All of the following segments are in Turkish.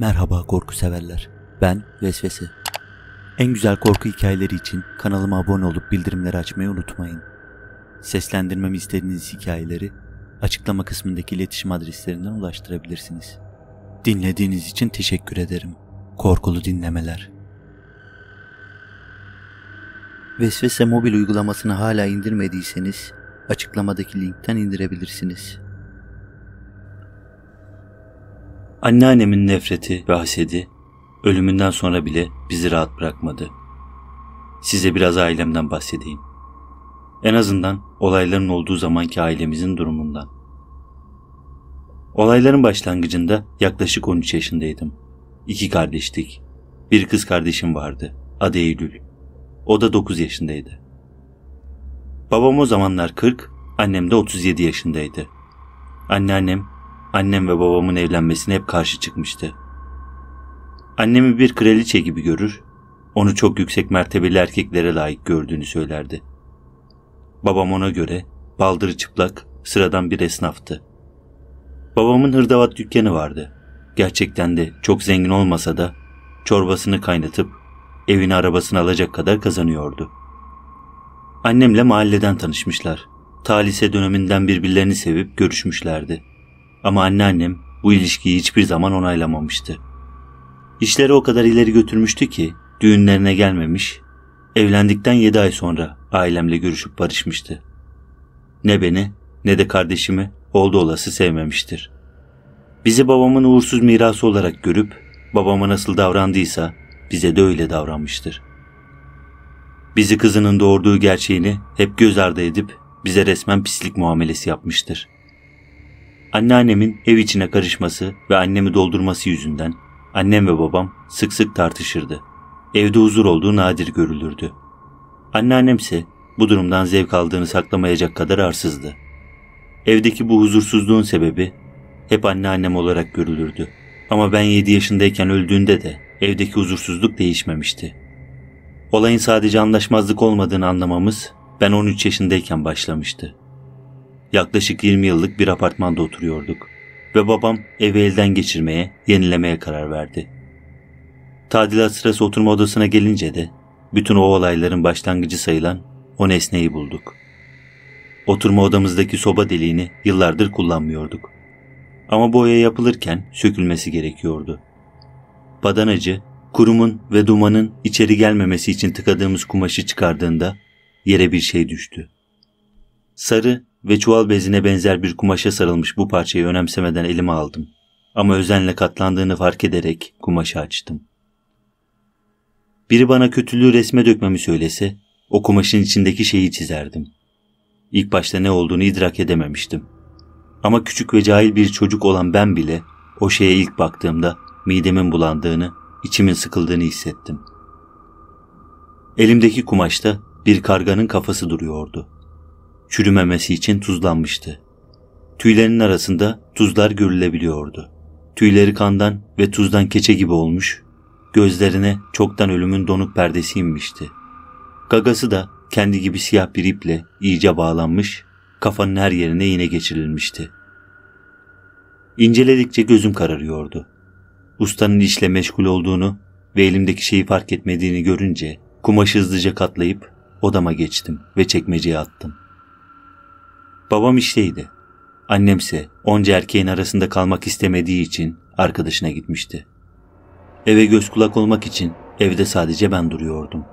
Merhaba korku severler. Ben Vesvese. En güzel korku hikayeleri için kanalıma abone olup bildirimleri açmayı unutmayın. Seslendirmemi istediğiniz hikayeleri açıklama kısmındaki iletişim adreslerinden ulaştırabilirsiniz. Dinlediğiniz için teşekkür ederim. Korkulu dinlemeler. Vesvese mobil uygulamasını hala indirmediyseniz açıklamadaki linkten indirebilirsiniz. Anneannemin nefreti ve hasedi ölümünden sonra bile bizi rahat bırakmadı. Size biraz ailemden bahsedeyim. En azından olayların olduğu zamanki ailemizin durumundan. Olayların başlangıcında yaklaşık 13 yaşındaydım. İki kardeştik. Bir kız kardeşim vardı. Adı Eylül. O da 9 yaşındaydı. Babam o zamanlar 40, annem de 37 yaşındaydı. Anneannem annem ve babamın evlenmesine hep karşı çıkmıştı. Annemi bir kraliçe gibi görür, onu çok yüksek mertebeli erkeklere layık gördüğünü söylerdi. Babam ona göre baldırı çıplak, sıradan bir esnaftı. Babamın hırdavat dükkanı vardı. Gerçekten de çok zengin olmasa da çorbasını kaynatıp evini arabasını alacak kadar kazanıyordu. Annemle mahalleden tanışmışlar. Talise döneminden birbirlerini sevip görüşmüşlerdi. Ama anneannem bu ilişkiyi hiçbir zaman onaylamamıştı. İşleri o kadar ileri götürmüştü ki düğünlerine gelmemiş, evlendikten 7 ay sonra ailemle görüşüp barışmıştı. Ne beni ne de kardeşimi oldu olası sevmemiştir. Bizi babamın uğursuz mirası olarak görüp babama nasıl davrandıysa bize de öyle davranmıştır. Bizi kızının doğurduğu gerçeğini hep göz ardı edip bize resmen pislik muamelesi yapmıştır.'' Anneannemin ev içine karışması ve annemi doldurması yüzünden annem ve babam sık sık tartışırdı. Evde huzur olduğu nadir görülürdü. Anneannemse bu durumdan zevk aldığını saklamayacak kadar arsızdı. Evdeki bu huzursuzluğun sebebi hep anneannem olarak görülürdü. Ama ben 7 yaşındayken öldüğünde de evdeki huzursuzluk değişmemişti. Olayın sadece anlaşmazlık olmadığını anlamamız ben 13 yaşındayken başlamıştı. Yaklaşık 20 yıllık bir apartmanda oturuyorduk ve babam evi elden geçirmeye, yenilemeye karar verdi. Tadilat sırası oturma odasına gelince de bütün o olayların başlangıcı sayılan o nesneyi bulduk. Oturma odamızdaki soba deliğini yıllardır kullanmıyorduk. Ama boya yapılırken sökülmesi gerekiyordu. Badanacı, kurumun ve dumanın içeri gelmemesi için tıkadığımız kumaşı çıkardığında yere bir şey düştü. Sarı ve çuval bezine benzer bir kumaşa sarılmış bu parçayı önemsemeden elime aldım. Ama özenle katlandığını fark ederek kumaşı açtım. Biri bana kötülüğü resme dökmemi söylese, o kumaşın içindeki şeyi çizerdim. İlk başta ne olduğunu idrak edememiştim. Ama küçük ve cahil bir çocuk olan ben bile o şeye ilk baktığımda midemin bulandığını, içimin sıkıldığını hissettim. Elimdeki kumaşta bir karganın kafası duruyordu.'' çürümemesi için tuzlanmıştı. Tüylerinin arasında tuzlar görülebiliyordu. Tüyleri kandan ve tuzdan keçe gibi olmuş, gözlerine çoktan ölümün donuk perdesi inmişti. Gagası da kendi gibi siyah bir iple iyice bağlanmış, kafanın her yerine iğne geçirilmişti. İnceledikçe gözüm kararıyordu. Ustanın işle meşgul olduğunu ve elimdeki şeyi fark etmediğini görünce kumaşı hızlıca katlayıp odama geçtim ve çekmeceye attım. Babam işteydi. Annemse onca erkeğin arasında kalmak istemediği için arkadaşına gitmişti. Eve göz kulak olmak için evde sadece ben duruyordum.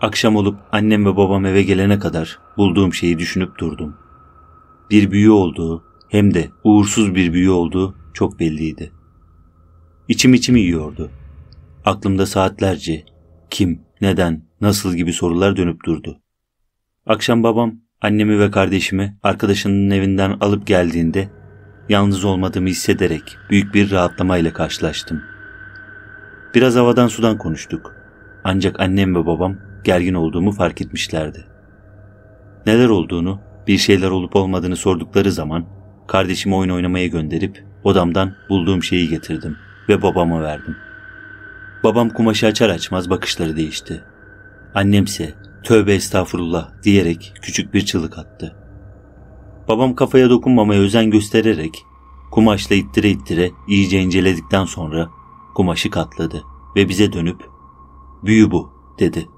Akşam olup annem ve babam eve gelene kadar bulduğum şeyi düşünüp durdum. Bir büyü olduğu hem de uğursuz bir büyü olduğu çok belliydi. İçim içimi yiyordu. Aklımda saatlerce kim, neden, nasıl gibi sorular dönüp durdu. Akşam babam Annemi ve kardeşimi arkadaşının evinden alıp geldiğinde yalnız olmadığımı hissederek büyük bir rahatlamayla karşılaştım. Biraz havadan sudan konuştuk. Ancak annem ve babam gergin olduğumu fark etmişlerdi. Neler olduğunu, bir şeyler olup olmadığını sordukları zaman kardeşimi oyun oynamaya gönderip odamdan bulduğum şeyi getirdim ve babama verdim. Babam kumaşı açar açmaz bakışları değişti. Annemse tövbe estağfurullah diyerek küçük bir çığlık attı. Babam kafaya dokunmamaya özen göstererek kumaşla ittire ittire iyice inceledikten sonra kumaşı katladı ve bize dönüp büyü bu dedi.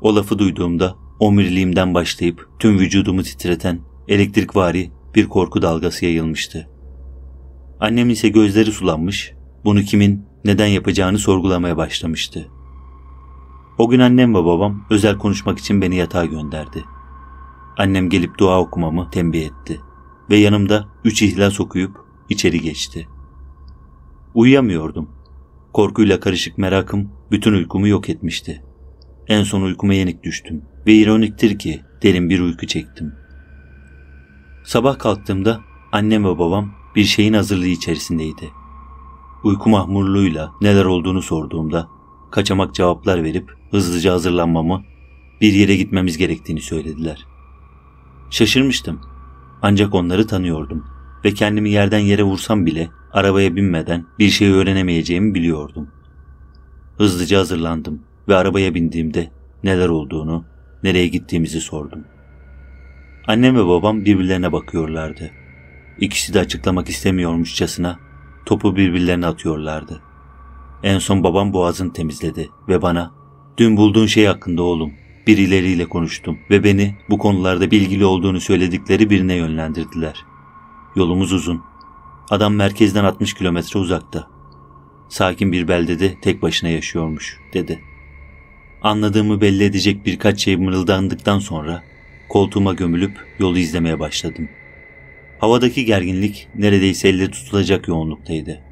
O lafı duyduğumda omirliğimden başlayıp tüm vücudumu titreten elektrikvari bir korku dalgası yayılmıştı. Annem ise gözleri sulanmış, bunu kimin neden yapacağını sorgulamaya başlamıştı. O gün annem ve babam özel konuşmak için beni yatağa gönderdi. Annem gelip dua okumamı tembih etti ve yanımda üç ihlas okuyup içeri geçti. Uyuyamıyordum. Korkuyla karışık merakım bütün uykumu yok etmişti. En son uykuma yenik düştüm ve ironiktir ki derin bir uyku çektim. Sabah kalktığımda annem ve babam bir şeyin hazırlığı içerisindeydi. Uyku mahmurluğuyla neler olduğunu sorduğumda kaçamak cevaplar verip hızlıca hazırlanmamı, bir yere gitmemiz gerektiğini söylediler. Şaşırmıştım. Ancak onları tanıyordum ve kendimi yerden yere vursam bile arabaya binmeden bir şey öğrenemeyeceğimi biliyordum. Hızlıca hazırlandım ve arabaya bindiğimde neler olduğunu, nereye gittiğimizi sordum. Annem ve babam birbirlerine bakıyorlardı. İkisi de açıklamak istemiyormuşçasına topu birbirlerine atıyorlardı. En son babam boğazını temizledi ve bana ''Dün bulduğun şey hakkında oğlum, birileriyle konuştum ve beni bu konularda bilgili olduğunu söyledikleri birine yönlendirdiler. Yolumuz uzun. Adam merkezden 60 kilometre uzakta. Sakin bir beldede tek başına yaşıyormuş, dedi. Anladığımı belli edecek birkaç şey mırıldandıktan sonra koltuğuma gömülüp yolu izlemeye başladım. Havadaki gerginlik neredeyse elle tutulacak yoğunluktaydı.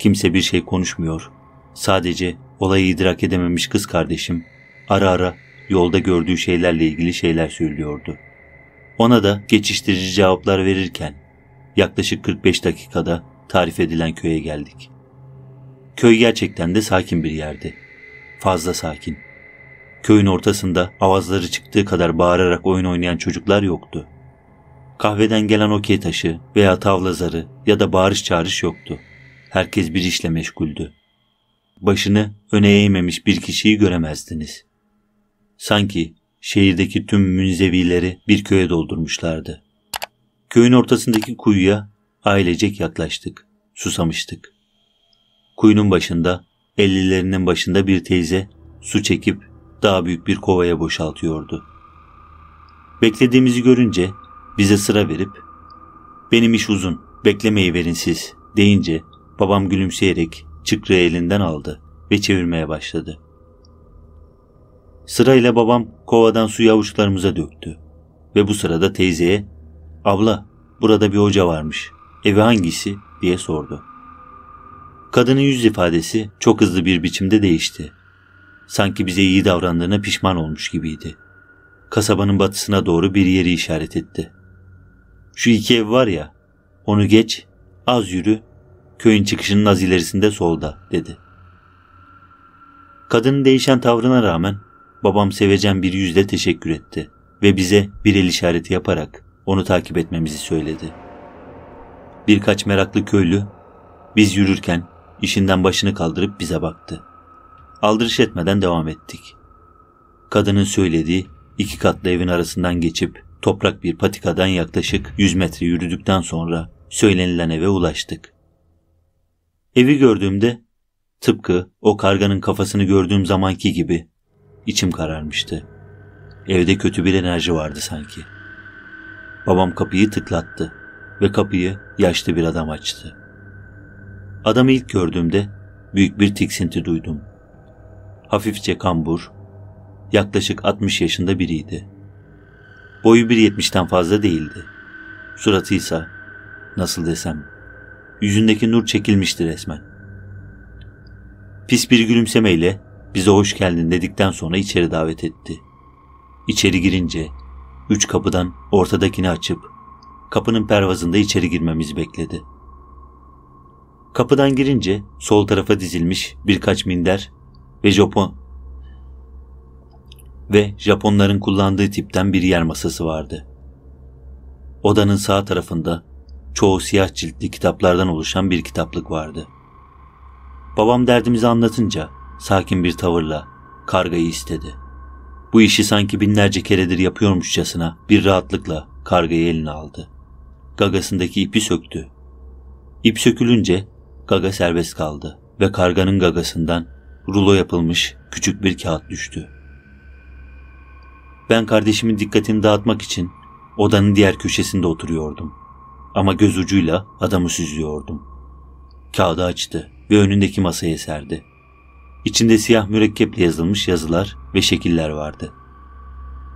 Kimse bir şey konuşmuyor. Sadece olayı idrak edememiş kız kardeşim ara ara yolda gördüğü şeylerle ilgili şeyler söylüyordu. Ona da geçiştirici cevaplar verirken yaklaşık 45 dakikada tarif edilen köye geldik. Köy gerçekten de sakin bir yerdi. Fazla sakin. Köyün ortasında avazları çıktığı kadar bağırarak oyun oynayan çocuklar yoktu. Kahveden gelen okey taşı veya tavla zarı ya da bağırış çağrış yoktu. Herkes bir işle meşguldü. Başını öne eğmemiş bir kişiyi göremezdiniz. Sanki şehirdeki tüm münzevileri bir köye doldurmuşlardı. Köyün ortasındaki kuyuya ailecek yaklaştık. Susamıştık. Kuyunun başında, ellilerinin başında bir teyze su çekip daha büyük bir kovaya boşaltıyordu. Beklediğimizi görünce bize sıra verip benim iş uzun beklemeyi verin siz deyince Babam gülümseyerek çıkrığı elinden aldı ve çevirmeye başladı. Sırayla babam kovadan suyu avuçlarımıza döktü ve bu sırada teyzeye ''Abla burada bir hoca varmış, evi hangisi?'' diye sordu. Kadının yüz ifadesi çok hızlı bir biçimde değişti. Sanki bize iyi davrandığına pişman olmuş gibiydi. Kasabanın batısına doğru bir yeri işaret etti. Şu iki ev var ya, onu geç, az yürü, Köyün çıkışının az ilerisinde solda dedi. Kadının değişen tavrına rağmen babam sevecen bir yüzle teşekkür etti ve bize bir el işareti yaparak onu takip etmemizi söyledi. Birkaç meraklı köylü biz yürürken işinden başını kaldırıp bize baktı. Aldırış etmeden devam ettik. Kadının söylediği iki katlı evin arasından geçip toprak bir patikadan yaklaşık 100 metre yürüdükten sonra söylenilen eve ulaştık. Evi gördüğümde tıpkı o karganın kafasını gördüğüm zamanki gibi içim kararmıştı. Evde kötü bir enerji vardı sanki. Babam kapıyı tıklattı ve kapıyı yaşlı bir adam açtı. Adamı ilk gördüğümde büyük bir tiksinti duydum. Hafifçe kambur, yaklaşık 60 yaşında biriydi. Boyu 1.70'ten fazla değildi. Suratıysa nasıl desem Yüzündeki nur çekilmişti resmen. Pis bir gülümsemeyle bize hoş geldin dedikten sonra içeri davet etti. İçeri girince üç kapıdan ortadakini açıp kapının pervazında içeri girmemizi bekledi. Kapıdan girince sol tarafa dizilmiş birkaç minder ve Japon ve Japonların kullandığı tipten bir yer masası vardı. Odanın sağ tarafında çoğu siyah ciltli kitaplardan oluşan bir kitaplık vardı. Babam derdimizi anlatınca sakin bir tavırla kargayı istedi. Bu işi sanki binlerce keredir yapıyormuşçasına bir rahatlıkla kargayı eline aldı. Gagasındaki ipi söktü. İp sökülünce gaga serbest kaldı ve karganın gagasından rulo yapılmış küçük bir kağıt düştü. Ben kardeşimin dikkatini dağıtmak için odanın diğer köşesinde oturuyordum. Ama göz ucuyla adamı süzüyordum. Kağıdı açtı ve önündeki masaya serdi. İçinde siyah mürekkeple yazılmış yazılar ve şekiller vardı.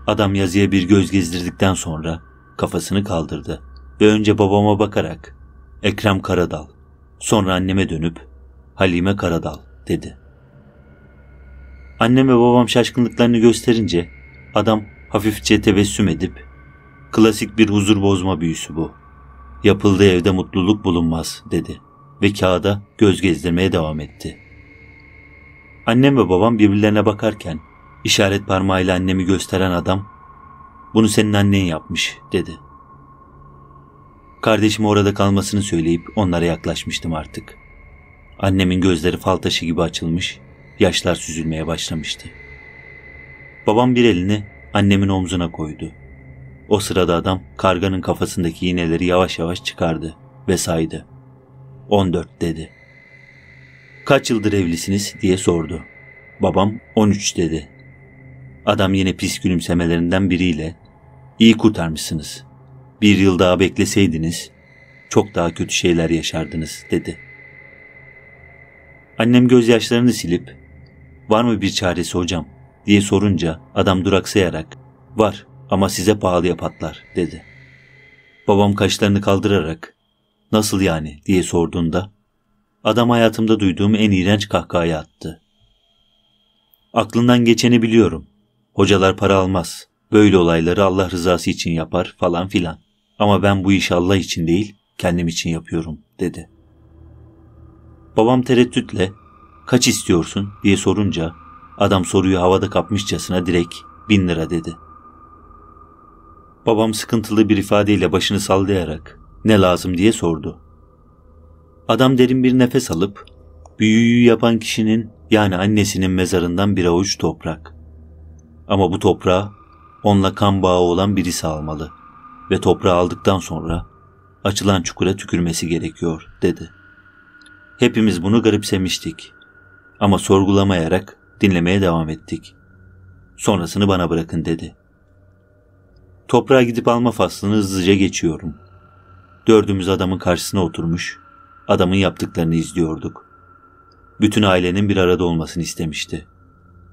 Adam yazıya bir göz gezdirdikten sonra kafasını kaldırdı ve önce babama bakarak Ekrem Karadal, sonra anneme dönüp Halime Karadal dedi. Annem ve babam şaşkınlıklarını gösterince adam hafifçe tebessüm edip klasik bir huzur bozma büyüsü bu Yapıldığı evde mutluluk bulunmaz dedi ve kağıda göz gezdirmeye devam etti. Annem ve babam birbirlerine bakarken işaret parmağıyla annemi gösteren adam bunu senin annen yapmış dedi. Kardeşime orada kalmasını söyleyip onlara yaklaşmıştım artık. Annemin gözleri fal taşı gibi açılmış, yaşlar süzülmeye başlamıştı. Babam bir elini annemin omzuna koydu o sırada adam karganın kafasındaki iğneleri yavaş yavaş çıkardı ve saydı. 14 dedi. Kaç yıldır evlisiniz diye sordu. Babam 13 dedi. Adam yine pis gülümsemelerinden biriyle iyi kurtarmışsınız. Bir yıl daha bekleseydiniz çok daha kötü şeyler yaşardınız dedi. Annem gözyaşlarını silip var mı bir çaresi hocam diye sorunca adam duraksayarak var ama size pahalıya patlar dedi. Babam kaşlarını kaldırarak nasıl yani diye sorduğunda adam hayatımda duyduğum en iğrenç kahkahayı attı. Aklından geçeni biliyorum. Hocalar para almaz. Böyle olayları Allah rızası için yapar falan filan. Ama ben bu işi Allah için değil kendim için yapıyorum dedi. Babam tereddütle kaç istiyorsun diye sorunca adam soruyu havada kapmışçasına direkt bin lira dedi.'' Babam sıkıntılı bir ifadeyle başını sallayarak ne lazım diye sordu. Adam derin bir nefes alıp büyüyü yapan kişinin yani annesinin mezarından bir avuç toprak. Ama bu toprağı onunla kan bağı olan birisi almalı ve toprağı aldıktan sonra açılan çukura tükürmesi gerekiyor dedi. Hepimiz bunu garipsemiştik ama sorgulamayarak dinlemeye devam ettik. Sonrasını bana bırakın dedi.'' Toprağa gidip alma faslını hızlıca geçiyorum. Dördümüz adamın karşısına oturmuş, adamın yaptıklarını izliyorduk. Bütün ailenin bir arada olmasını istemişti.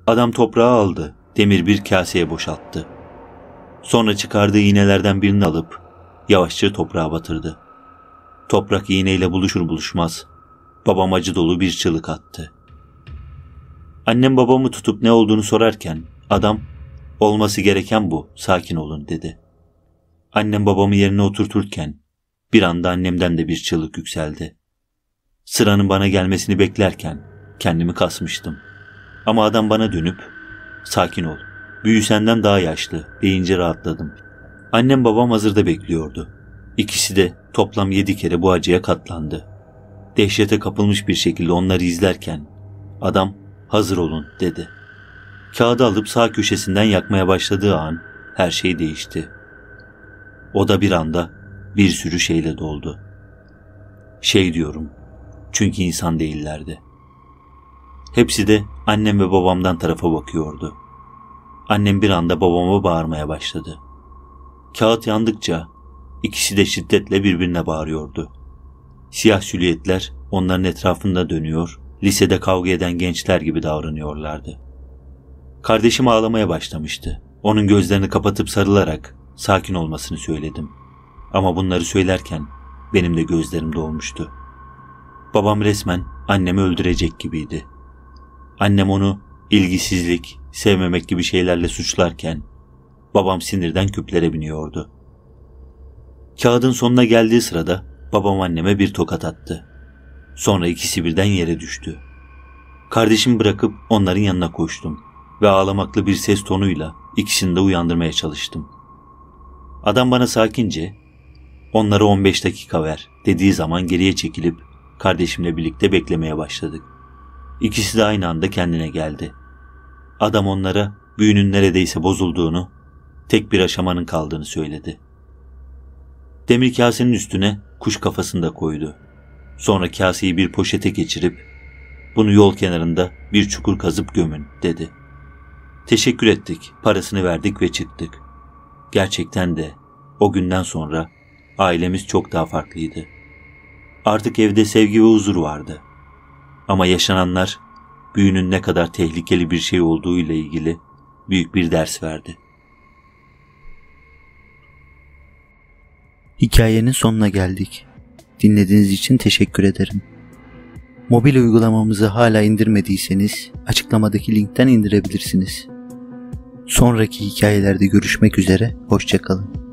Adam toprağı aldı, demir bir kaseye boşalttı. Sonra çıkardığı iğnelerden birini alıp yavaşça toprağa batırdı. Toprak iğneyle buluşur buluşmaz babam acı dolu bir çığlık attı. Annem babamı tutup ne olduğunu sorarken adam Olması gereken bu, sakin olun dedi. Annem babamı yerine oturturken bir anda annemden de bir çığlık yükseldi. Sıranın bana gelmesini beklerken kendimi kasmıştım. Ama adam bana dönüp sakin ol, büyü senden daha yaşlı deyince rahatladım. Annem babam hazırda bekliyordu. İkisi de toplam yedi kere bu acıya katlandı. Dehşete kapılmış bir şekilde onları izlerken adam hazır olun dedi.'' Kağıdı alıp sağ köşesinden yakmaya başladığı an her şey değişti. Oda bir anda bir sürü şeyle doldu. Şey diyorum, çünkü insan değillerdi. Hepsi de annem ve babamdan tarafa bakıyordu. Annem bir anda babama bağırmaya başladı. Kağıt yandıkça ikisi de şiddetle birbirine bağırıyordu. Siyah silüetler onların etrafında dönüyor, lisede kavga eden gençler gibi davranıyorlardı.'' Kardeşim ağlamaya başlamıştı. Onun gözlerini kapatıp sarılarak sakin olmasını söyledim. Ama bunları söylerken benim de gözlerim dolmuştu. Babam resmen annemi öldürecek gibiydi. Annem onu ilgisizlik, sevmemek gibi şeylerle suçlarken babam sinirden küplere biniyordu. Kağıdın sonuna geldiği sırada babam anneme bir tokat attı. Sonra ikisi birden yere düştü. Kardeşimi bırakıp onların yanına koştum ve ağlamaklı bir ses tonuyla ikisini de uyandırmaya çalıştım. Adam bana sakince onlara 15 dakika ver dediği zaman geriye çekilip kardeşimle birlikte beklemeye başladık. İkisi de aynı anda kendine geldi. Adam onlara büyünün neredeyse bozulduğunu, tek bir aşamanın kaldığını söyledi. Demir kasenin üstüne kuş kafasını da koydu. Sonra kaseyi bir poşete geçirip bunu yol kenarında bir çukur kazıp gömün dedi.'' Teşekkür ettik, parasını verdik ve çıktık. Gerçekten de o günden sonra ailemiz çok daha farklıydı. Artık evde sevgi ve huzur vardı. Ama yaşananlar büyünün ne kadar tehlikeli bir şey olduğu ile ilgili büyük bir ders verdi. Hikayenin sonuna geldik. Dinlediğiniz için teşekkür ederim. Mobil uygulamamızı hala indirmediyseniz açıklamadaki linkten indirebilirsiniz. Sonraki hikayelerde görüşmek üzere, hoşçakalın.